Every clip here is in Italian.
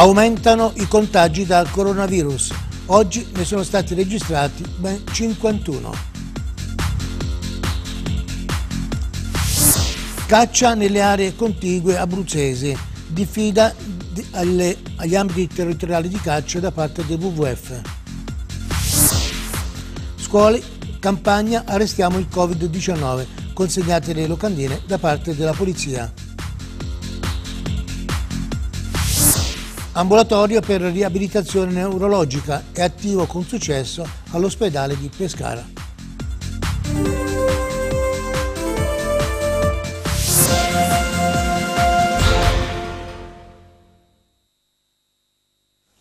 Aumentano i contagi dal coronavirus. Oggi ne sono stati registrati ben 51. Caccia nelle aree contigue abruzzese. diffida alle, agli ambiti territoriali di caccia da parte del WWF. Scuole, campagna, arrestiamo il Covid-19, consegnate le locandine da parte della polizia. ambulatorio per riabilitazione neurologica e attivo con successo all'ospedale di Pescara.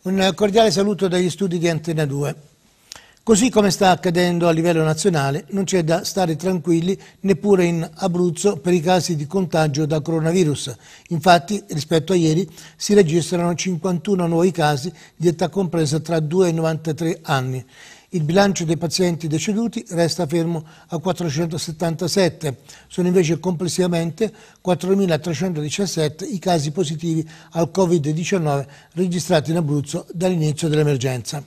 Un cordiale saluto dagli studi di Antena 2. Così come sta accadendo a livello nazionale, non c'è da stare tranquilli neppure in Abruzzo per i casi di contagio da coronavirus. Infatti, rispetto a ieri, si registrano 51 nuovi casi di età compresa tra 2 e 93 anni. Il bilancio dei pazienti deceduti resta fermo a 477. Sono invece complessivamente 4.317 i casi positivi al Covid-19 registrati in Abruzzo dall'inizio dell'emergenza.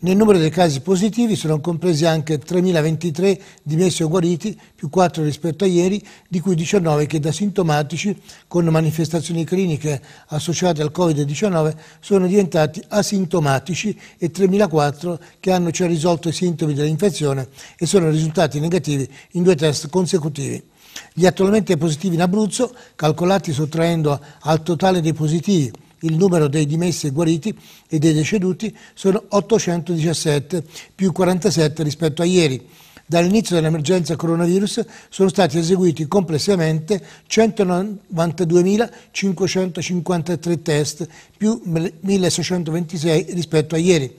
Nel numero dei casi positivi sono compresi anche 3.023 dimessi o guariti, più 4 rispetto a ieri, di cui 19 che da sintomatici con manifestazioni cliniche associate al Covid-19 sono diventati asintomatici e 3.004 che hanno già cioè risolto i sintomi dell'infezione e sono risultati negativi in due test consecutivi. Gli attualmente positivi in Abruzzo, calcolati sottraendo al totale dei positivi il numero dei dimessi e guariti e dei deceduti sono 817 più 47 rispetto a ieri. Dall'inizio dell'emergenza coronavirus sono stati eseguiti complessivamente 192.553 test più 1.626 rispetto a ieri.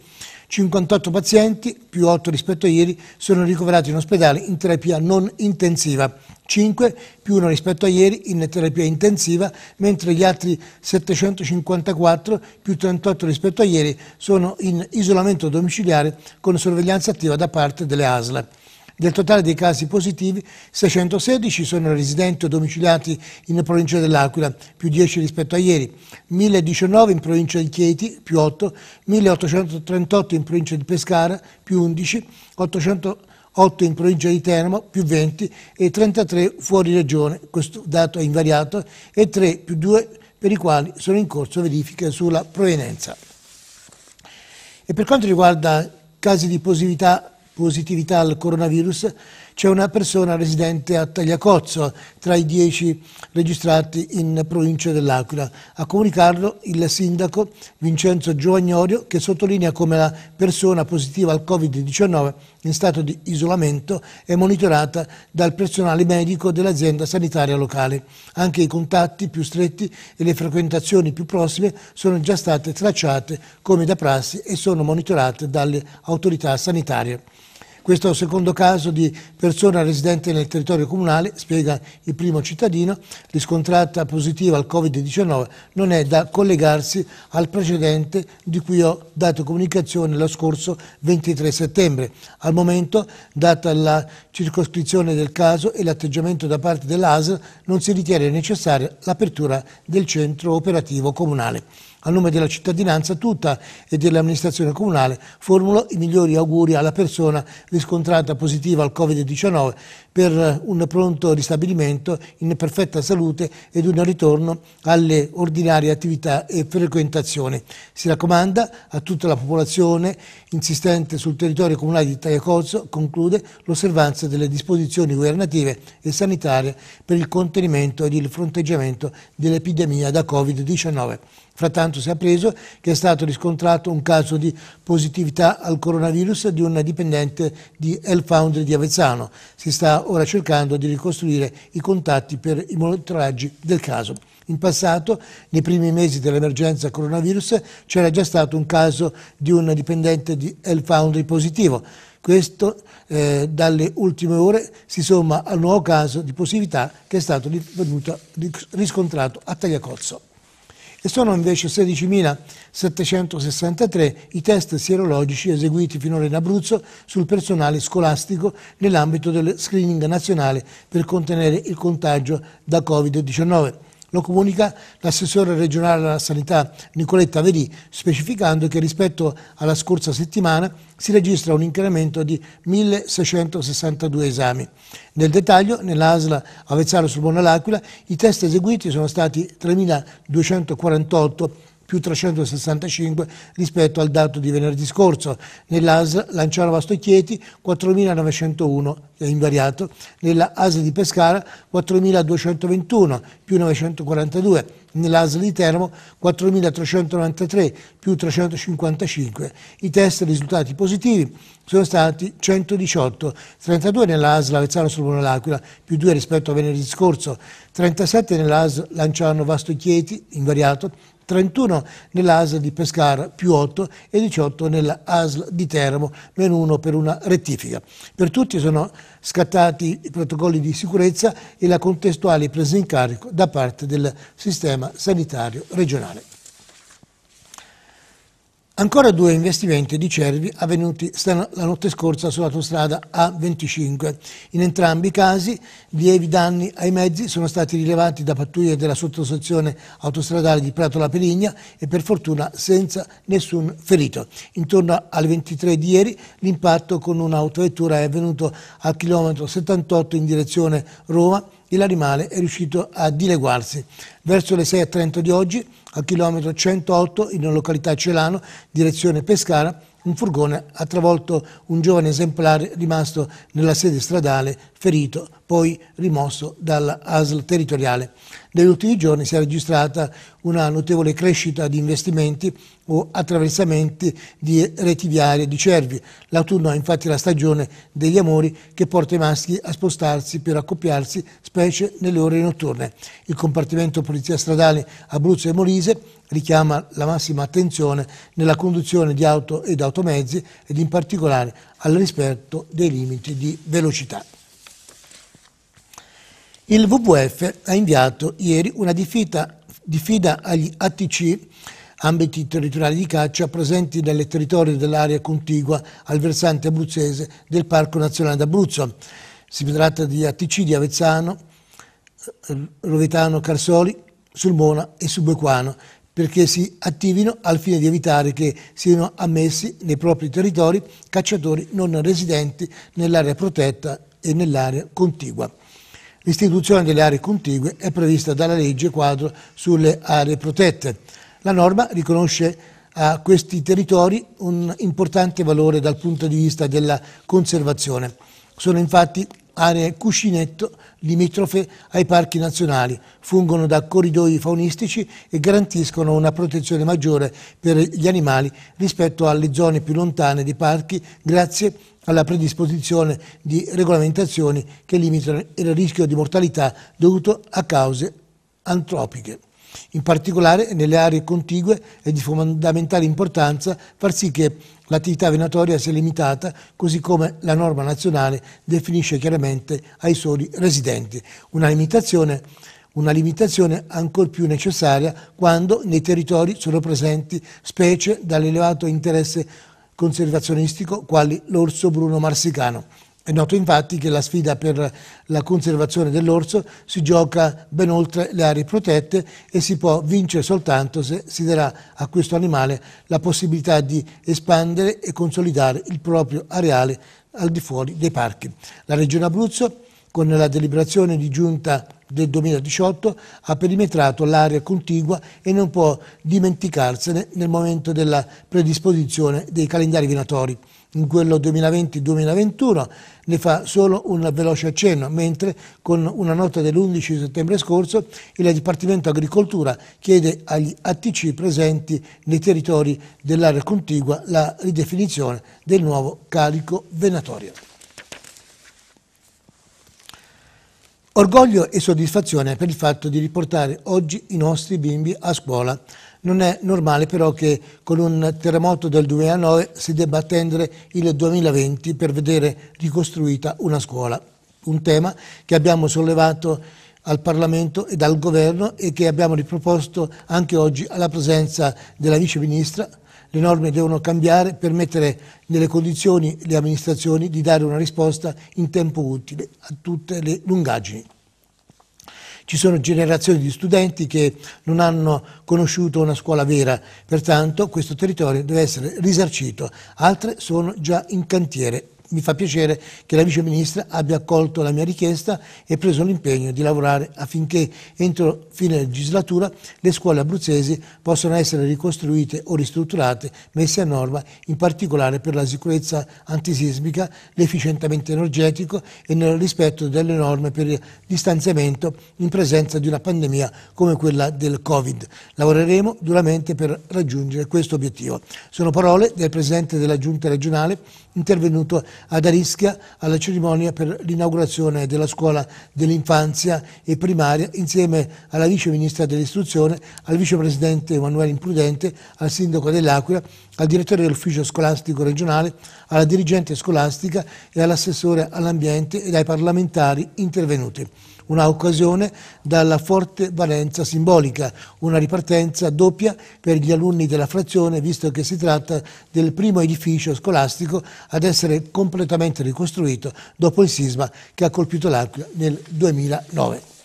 58 pazienti, più 8 rispetto a ieri, sono ricoverati in ospedale in terapia non intensiva. 5 più 1 rispetto a ieri in terapia intensiva, mentre gli altri 754 più 38 rispetto a ieri sono in isolamento domiciliare con sorveglianza attiva da parte delle ASL. Del totale dei casi positivi, 616 sono residenti o domiciliati in provincia dell'Aquila, più 10 rispetto a ieri, 1019 in provincia di Chieti, più 8, 1838 in provincia di Pescara, più 11, 800 in provincia di Teramo, più 20 e 33 fuori regione, questo dato è invariato, e 3 più 2 per i quali sono in corso verifiche sulla provenienza. E per quanto riguarda casi di positività positività al coronavirus, c'è una persona residente a Tagliacozzo, tra i dieci registrati in provincia dell'Aquila. A comunicarlo il sindaco Vincenzo Giovagnorio, che sottolinea come la persona positiva al Covid-19 in stato di isolamento è monitorata dal personale medico dell'azienda sanitaria locale. Anche i contatti più stretti e le frequentazioni più prossime sono già state tracciate come da prassi e sono monitorate dalle autorità sanitarie. Questo secondo caso di persona residente nel territorio comunale, spiega il primo cittadino, riscontrata positiva al Covid-19, non è da collegarsi al precedente di cui ho dato comunicazione lo scorso 23 settembre. Al momento, data la circoscrizione del caso e l'atteggiamento da parte dell'ASL, non si ritiene necessaria l'apertura del centro operativo comunale a nome della cittadinanza tutta e dell'amministrazione comunale, formulo i migliori auguri alla persona riscontrata positiva al Covid-19 per eh, un pronto ristabilimento in perfetta salute ed un ritorno alle ordinarie attività e frequentazioni. Si raccomanda a tutta la popolazione insistente sul territorio comunale di Tagliacozzo, conclude l'osservanza delle disposizioni governative e sanitarie per il contenimento ed il fronteggiamento dell'epidemia da Covid-19. Frattanto si è appreso che è stato riscontrato un caso di positività al coronavirus di un dipendente di El Foundry di Avezzano. Si sta ora cercando di ricostruire i contatti per i monitoraggi del caso. In passato, nei primi mesi dell'emergenza coronavirus, c'era già stato un caso di un dipendente di El Foundry positivo. Questo eh, dalle ultime ore si somma al nuovo caso di positività che è stato riscontrato a Tagliacozzo e sono invece 16.763 i test sierologici eseguiti finora in Abruzzo sul personale scolastico nell'ambito del screening nazionale per contenere il contagio da Covid-19. Lo comunica l'assessore regionale alla sanità Nicoletta Verì, specificando che rispetto alla scorsa settimana si registra un incremento di 1.662 esami. Nel dettaglio, nell'ASLA Avezzaro sul Bonalacquila, i test eseguiti sono stati 3.248 più 365 rispetto al dato di venerdì scorso. Nell'AS Lanciano Vasto 4.901 è invariato, nella AS di Pescara 4.221 più 942, nell'AS di Teramo 4.393 più 355. I test risultati positivi sono stati 118, 32 nell'ASL Avezzano Solomone L'Aquila, più 2 rispetto a venerdì scorso, 37 nell'ASL Lanciano Vasto Chieti, invariato, 31 nell'ASL di Pescara più 8 e 18 nella di Teramo meno 1 per una rettifica. Per tutti sono scattati i protocolli di sicurezza e la contestuale presa in carico da parte del sistema sanitario regionale. Ancora due investimenti di cervi avvenuti la notte scorsa sull'autostrada A25. In entrambi i casi lievi danni ai mezzi sono stati rilevati da pattuglie della sottosezione autostradale di Prato La Perigna e per fortuna senza nessun ferito. Intorno alle 23 di ieri l'impatto con un'autovettura è avvenuto al chilometro 78 in direzione Roma e l'animale è riuscito a dileguarsi. Verso le 6.30 di oggi al chilometro 108 in una località Celano, direzione Pescara, un furgone ha travolto un giovane esemplare rimasto nella sede stradale ferito poi rimosso dall'ASL territoriale. Negli ultimi giorni si è registrata una notevole crescita di investimenti o attraversamenti di reti viarie di cervi. L'autunno è infatti la stagione degli amori che porta i maschi a spostarsi per accoppiarsi, specie nelle ore notturne. Il compartimento Polizia Stradale Abruzzo e Molise richiama la massima attenzione nella conduzione di auto ed automezzi ed in particolare al rispetto dei limiti di velocità. Il WWF ha inviato ieri una difida, difida agli ATC, ambiti territoriali di caccia, presenti nel territorio dell'area contigua al versante abruzzese del Parco Nazionale d'Abruzzo. Si tratta di ATC di Avezzano, Rovetano, Carsoli, Sulmona e Subequano, perché si attivino al fine di evitare che siano ammessi nei propri territori cacciatori non residenti nell'area protetta e nell'area contigua. L'istituzione delle aree contigue è prevista dalla legge quadro sulle aree protette. La norma riconosce a questi territori un importante valore dal punto di vista della conservazione. Sono infatti aree cuscinetto limitrofe ai parchi nazionali, fungono da corridoi faunistici e garantiscono una protezione maggiore per gli animali rispetto alle zone più lontane dei parchi grazie alla predisposizione di regolamentazioni che limitano il rischio di mortalità dovuto a cause antropiche. In particolare nelle aree contigue è di fondamentale importanza far sì che l'attività venatoria sia limitata, così come la norma nazionale definisce chiaramente ai soli residenti. Una limitazione, una limitazione ancor più necessaria quando nei territori sono presenti specie dall'elevato interesse conservazionistico quali l'orso bruno marsicano. È noto infatti che la sfida per la conservazione dell'orso si gioca ben oltre le aree protette e si può vincere soltanto se si darà a questo animale la possibilità di espandere e consolidare il proprio areale al di fuori dei parchi. La Regione Abruzzo, con la deliberazione di giunta del 2018 ha perimetrato l'area contigua e non può dimenticarsene nel momento della predisposizione dei calendari venatori. In quello 2020-2021 ne fa solo un veloce accenno, mentre con una nota dell'11 settembre scorso il Dipartimento Agricoltura chiede agli ATC presenti nei territori dell'area contigua la ridefinizione del nuovo carico venatorio. Orgoglio e soddisfazione per il fatto di riportare oggi i nostri bimbi a scuola. Non è normale però che con un terremoto del 2009 si debba attendere il 2020 per vedere ricostruita una scuola. Un tema che abbiamo sollevato al Parlamento e dal Governo e che abbiamo riproposto anche oggi alla presenza della Vice Ministra le norme devono cambiare per mettere nelle condizioni le amministrazioni di dare una risposta in tempo utile a tutte le lungaggini. Ci sono generazioni di studenti che non hanno conosciuto una scuola vera, pertanto questo territorio deve essere risarcito, altre sono già in cantiere mi fa piacere che la Vice Ministra abbia accolto la mia richiesta e preso l'impegno di lavorare affinché entro fine legislatura le scuole abruzzesi possano essere ricostruite o ristrutturate, messe a norma, in particolare per la sicurezza antisismica, l'efficientamento energetico e nel rispetto delle norme per il distanziamento in presenza di una pandemia come quella del Covid. Lavoreremo duramente per raggiungere questo obiettivo. Sono parole del Presidente della Giunta regionale intervenuto ad Arischia alla cerimonia per l'inaugurazione della scuola dell'infanzia e primaria insieme alla vice ministra dell'istruzione, al vicepresidente Emanuele Imprudente, al sindaco dell'Aquila, al direttore dell'ufficio scolastico regionale, alla dirigente scolastica e all'assessore all'ambiente e ai parlamentari intervenuti una occasione dalla forte valenza simbolica, una ripartenza doppia per gli alunni della frazione, visto che si tratta del primo edificio scolastico ad essere completamente ricostruito dopo il sisma che ha colpito l'Aquila nel 2009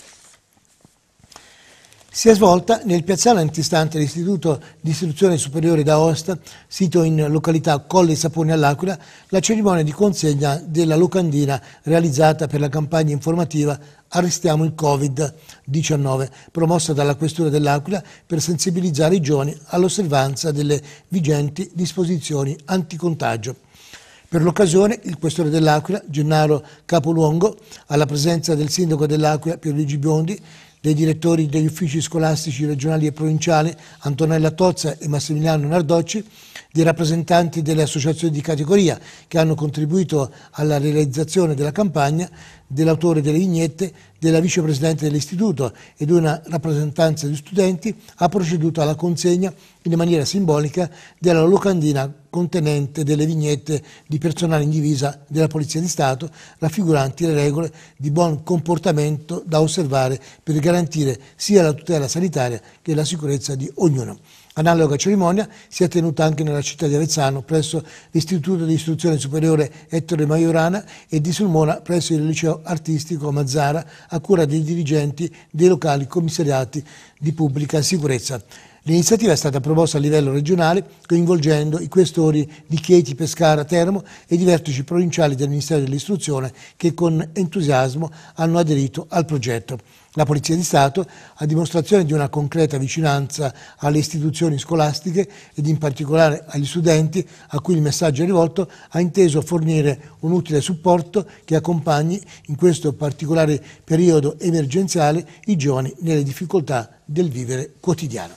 si è svolta nel piazzale antistante all'Istituto di Istruzione Superiore d'Aosta, sito in località Colle Sapone all'Aquila, la cerimonia di consegna della locandina realizzata per la campagna informativa Arrestiamo il Covid-19, promossa dalla Questura dell'Aquila per sensibilizzare i giovani all'osservanza delle vigenti disposizioni anticontagio. Per l'occasione il questore dell'Aquila, Gennaro Capoluongo, alla presenza del sindaco dell'Aquila Pierluigi Biondi, dei direttori degli uffici scolastici regionali e provinciali Antonella Tozza e Massimiliano Nardocci dei rappresentanti delle associazioni di categoria che hanno contribuito alla realizzazione della campagna, dell'autore delle vignette, della vicepresidente dell'istituto ed una rappresentanza di studenti ha proceduto alla consegna in maniera simbolica della locandina contenente delle vignette di personale in divisa della Polizia di Stato, raffiguranti le regole di buon comportamento da osservare per garantire sia la tutela sanitaria che la sicurezza di ognuno. Analoga cerimonia si è tenuta anche nella città di Avezzano, presso l'Istituto di Istruzione Superiore Ettore Maiorana e di Sulmona presso il Liceo Artistico Mazzara, a cura dei dirigenti dei locali commissariati di pubblica sicurezza. L'iniziativa è stata proposta a livello regionale coinvolgendo i questori di Chieti, Pescara, Termo e i vertici provinciali del Ministero dell'Istruzione che con entusiasmo hanno aderito al progetto. La Polizia di Stato, a dimostrazione di una concreta vicinanza alle istituzioni scolastiche ed in particolare agli studenti a cui il messaggio è rivolto, ha inteso fornire un utile supporto che accompagni in questo particolare periodo emergenziale i giovani nelle difficoltà del vivere quotidiano.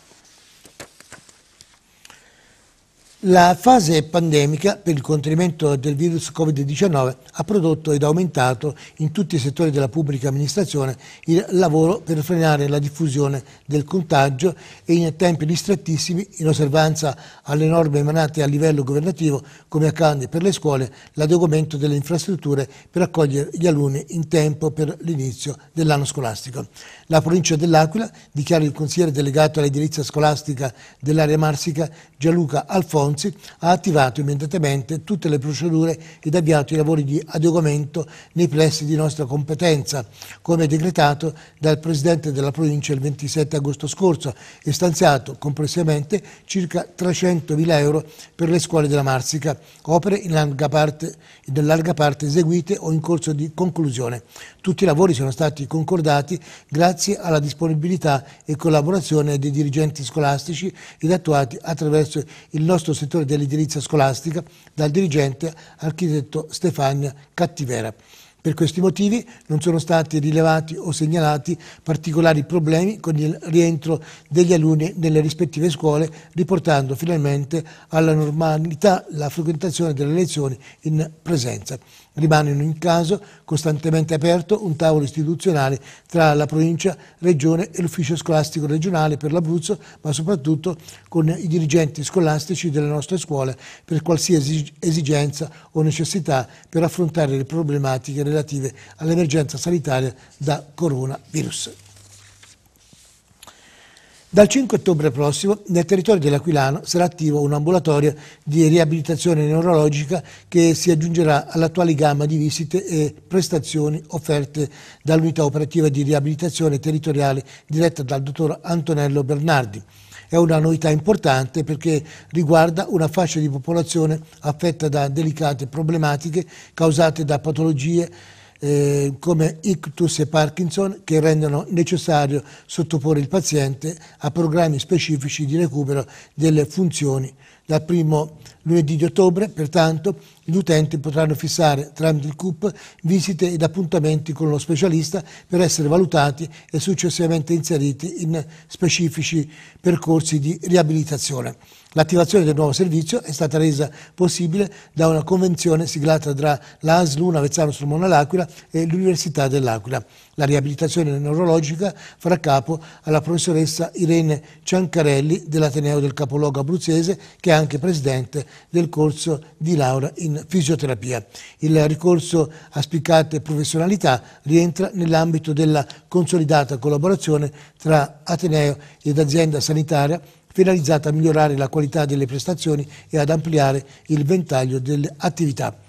La fase pandemica per il contenimento del virus Covid-19 ha prodotto ed aumentato in tutti i settori della pubblica amministrazione il lavoro per frenare la diffusione del contagio e in tempi ristrettissimi, in osservanza alle norme emanate a livello governativo, come accade per le scuole, l'adeguamento delle infrastrutture per accogliere gli alunni in tempo per l'inizio dell'anno scolastico. La provincia dell'Aquila dichiara il consigliere delegato all'edilizia scolastica dell'area Marsica Gianluca Alfonso Ronzi ha attivato immediatamente tutte le procedure ed avviato i lavori di adeguamento nei plessi di nostra competenza, come decretato dal Presidente della Provincia il 27 agosto scorso e stanziato complessivamente circa 300.000 euro per le scuole della Marsica, opere in larga parte, in larga parte eseguite o in corso di conclusione. Tutti i lavori sono stati concordati grazie alla disponibilità e collaborazione dei dirigenti scolastici ed attuati attraverso il nostro settore dell'edilizia scolastica dal dirigente architetto Stefania Cattivera. Per questi motivi non sono stati rilevati o segnalati particolari problemi con il rientro degli alunni nelle rispettive scuole, riportando finalmente alla normalità la frequentazione delle lezioni in presenza. Rimane in ogni caso costantemente aperto un tavolo istituzionale tra la provincia, regione e l'ufficio scolastico regionale per l'Abruzzo, ma soprattutto con i dirigenti scolastici delle nostre scuole per qualsiasi esigenza o necessità per affrontare le problematiche relative all'emergenza sanitaria da coronavirus. Dal 5 ottobre prossimo nel territorio dell'Aquilano sarà attivo un ambulatorio di riabilitazione neurologica che si aggiungerà all'attuale gamma di visite e prestazioni offerte dall'unità operativa di riabilitazione territoriale diretta dal dottor Antonello Bernardi. È una novità importante perché riguarda una fascia di popolazione affetta da delicate problematiche causate da patologie eh, come ictus e Parkinson che rendono necessario sottoporre il paziente a programmi specifici di recupero delle funzioni dal primo Lunedì di ottobre, pertanto, gli utenti potranno fissare tramite il CUP visite ed appuntamenti con lo specialista per essere valutati e successivamente inseriti in specifici percorsi di riabilitazione. L'attivazione del nuovo servizio è stata resa possibile da una convenzione siglata tra l'ASL 1 Avezzano Sulmona L'Aquila e l'Università dell'Aquila. La riabilitazione neurologica farà capo alla professoressa Irene Ciancarelli dell'Ateneo del Capoluogo Abruzzese, che è anche presidente del corso di laurea in fisioterapia. Il ricorso a spiccate professionalità rientra nell'ambito della consolidata collaborazione tra Ateneo ed azienda sanitaria finalizzata a migliorare la qualità delle prestazioni e ad ampliare il ventaglio delle attività.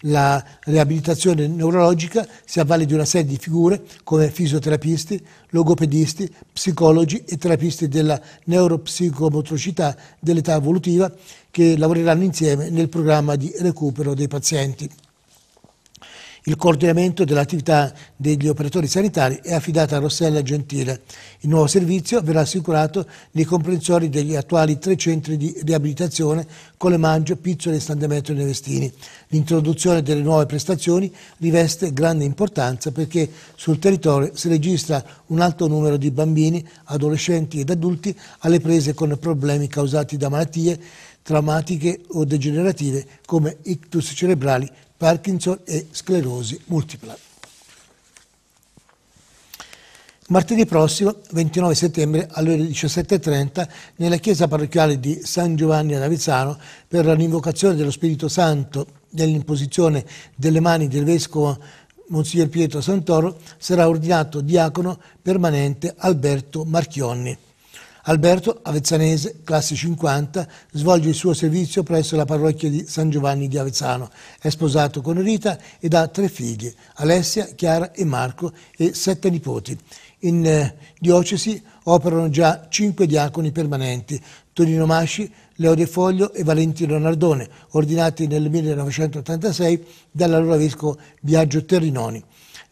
La riabilitazione neurologica si avvale di una serie di figure come fisioterapisti, logopedisti, psicologi e terapisti della neuropsicomotrocità dell'età evolutiva che lavoreranno insieme nel programma di recupero dei pazienti. Il coordinamento dell'attività degli operatori sanitari è affidato a Rossella Gentile. Il nuovo servizio verrà assicurato nei comprensori degli attuali tre centri di riabilitazione Colemaggio, Pizzole e San Demetrio Nevestini. L'introduzione delle nuove prestazioni riveste grande importanza perché sul territorio si registra un alto numero di bambini, adolescenti ed adulti alle prese con problemi causati da malattie traumatiche o degenerative come ictus cerebrali, Parkinson e sclerosi multipla. Martedì prossimo, 29 settembre, alle ore 17.30, nella chiesa parrocchiale di San Giovanni ad Navizzano, per l'invocazione dello Spirito Santo dell'imposizione delle mani del Vescovo Monsignor Pietro Santoro, sarà ordinato diacono permanente Alberto Marchionni. Alberto Avezzanese, classe 50, svolge il suo servizio presso la parrocchia di San Giovanni di Avezzano. È sposato con Rita ed ha tre figlie, Alessia, Chiara e Marco, e sette nipoti. In eh, diocesi operano già cinque diaconi permanenti, Tonino Masci, Leo De Foglio e Valentino Nardone, ordinati nel 1986 dall'allora vescovo Biagio Terrinoni.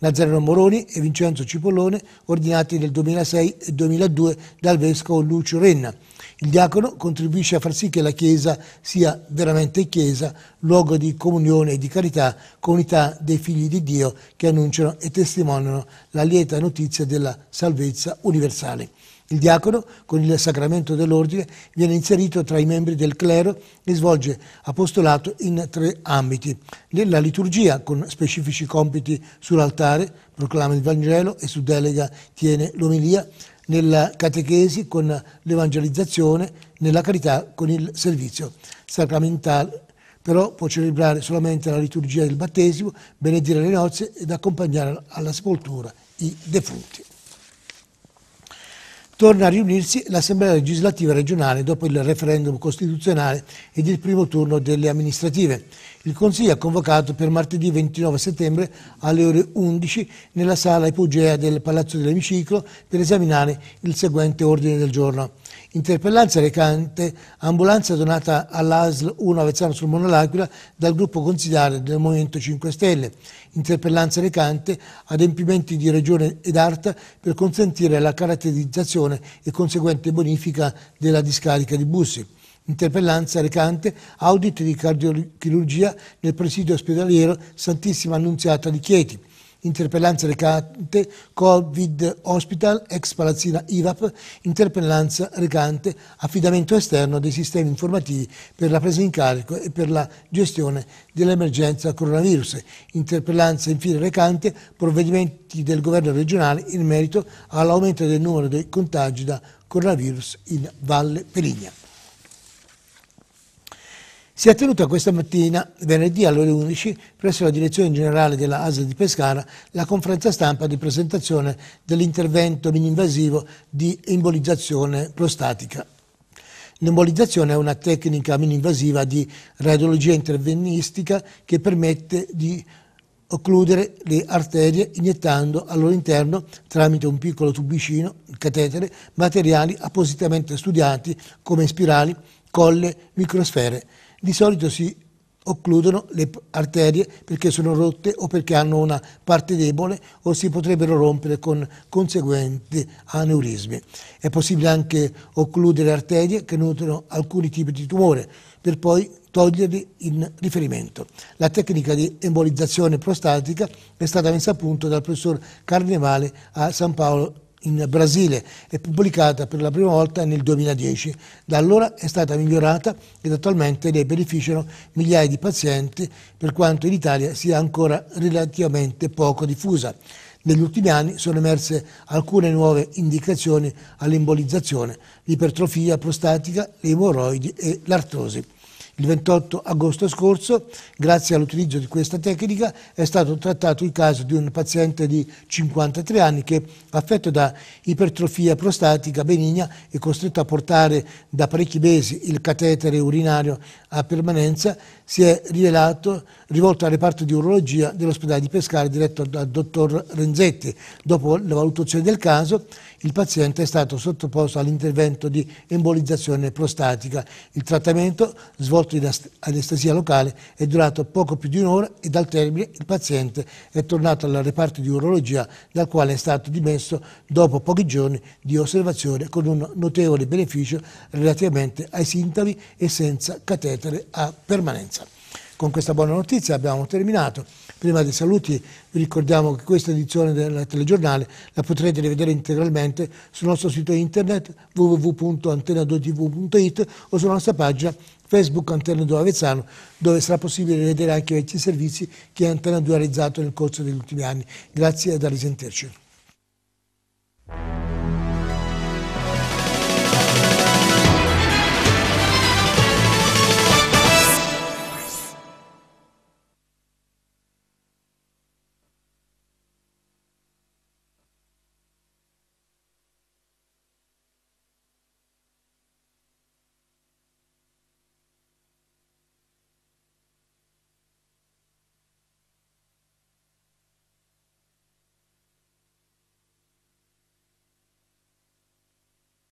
Nazareno Moroni e Vincenzo Cipollone, ordinati nel 2006 e 2002 dal vescovo Lucio Renna. Il diacono contribuisce a far sì che la Chiesa sia veramente Chiesa, luogo di comunione e di carità, comunità dei figli di Dio che annunciano e testimoniano la lieta notizia della salvezza universale. Il diacono, con il sacramento dell'ordine, viene inserito tra i membri del clero e svolge apostolato in tre ambiti. Nella liturgia, con specifici compiti sull'altare, proclama il Vangelo e su delega tiene l'omelia, nella catechesi con l'evangelizzazione, nella carità con il servizio sacramentale però può celebrare solamente la liturgia del battesimo, benedire le nozze ed accompagnare alla sepoltura i defunti torna a riunirsi l'Assemblea legislativa regionale dopo il referendum costituzionale ed il primo turno delle amministrative. Il Consiglio ha convocato per martedì 29 settembre alle ore 11 nella sala ipogea del Palazzo dell'Emiciclo per esaminare il seguente ordine del giorno Interpellanza recante ambulanza donata all'ASL 1 Avezzano sul Monolaquila dal gruppo consigliare del Movimento 5 Stelle. Interpellanza recante adempimenti di Regione ed Arta per consentire la caratterizzazione e conseguente bonifica della discarica di Bussi. Interpellanza recante audit di cardiochirurgia nel presidio ospedaliero Santissima Annunziata di Chieti interpellanza recante Covid Hospital, ex palazzina IVAP, interpellanza recante affidamento esterno dei sistemi informativi per la presa in carico e per la gestione dell'emergenza coronavirus, interpellanza infine recante provvedimenti del governo regionale in merito all'aumento del numero dei contagi da coronavirus in Valle Perigna si è tenuta questa mattina, venerdì alle ore 11, presso la direzione generale della ASA di Pescara, la conferenza stampa di presentazione dell'intervento mininvasivo di embolizzazione prostatica. L'embolizzazione è una tecnica mininvasiva di radiologia intervenistica che permette di occludere le arterie iniettando al loro interno, tramite un piccolo tubicino, il catetere, materiali appositamente studiati come spirali, colle, microsfere di solito si occludono le arterie perché sono rotte o perché hanno una parte debole o si potrebbero rompere con conseguenti aneurismi. È possibile anche occludere arterie che nutrono alcuni tipi di tumore per poi toglierli in riferimento. La tecnica di embolizzazione prostatica è stata messa a punto dal professor Carnevale a San Paolo in Brasile e pubblicata per la prima volta nel 2010. Da allora è stata migliorata ed attualmente ne beneficiano migliaia di pazienti per quanto in Italia sia ancora relativamente poco diffusa. Negli ultimi anni sono emerse alcune nuove indicazioni all'embolizzazione, l'ipertrofia prostatica, le emorroidi e l'artrosi. Il 28 agosto scorso, grazie all'utilizzo di questa tecnica, è stato trattato il caso di un paziente di 53 anni che, affetto da ipertrofia prostatica benigna, è costretto a portare da parecchi mesi il catetere urinario a permanenza, si è rivelato, rivolto al reparto di urologia dell'ospedale di Pescara diretto dal dottor Renzetti. Dopo la valutazione del caso, il paziente è stato sottoposto all'intervento di embolizzazione prostatica. Il trattamento, svolto in anestesia locale, è durato poco più di un'ora e dal termine il paziente è tornato al reparto di urologia dal quale è stato dimesso dopo pochi giorni di osservazione con un notevole beneficio relativamente ai sintomi e senza catetere a permanenza. Con questa buona notizia abbiamo terminato. Prima dei saluti vi ricordiamo che questa edizione del telegiornale la potrete rivedere integralmente sul nostro sito internet www.antena2tv.it o sulla nostra pagina Facebook Antena 2 Avezzano, dove sarà possibile vedere anche i servizi che Antena 2 ha realizzato nel corso degli ultimi anni. Grazie e a risentirci.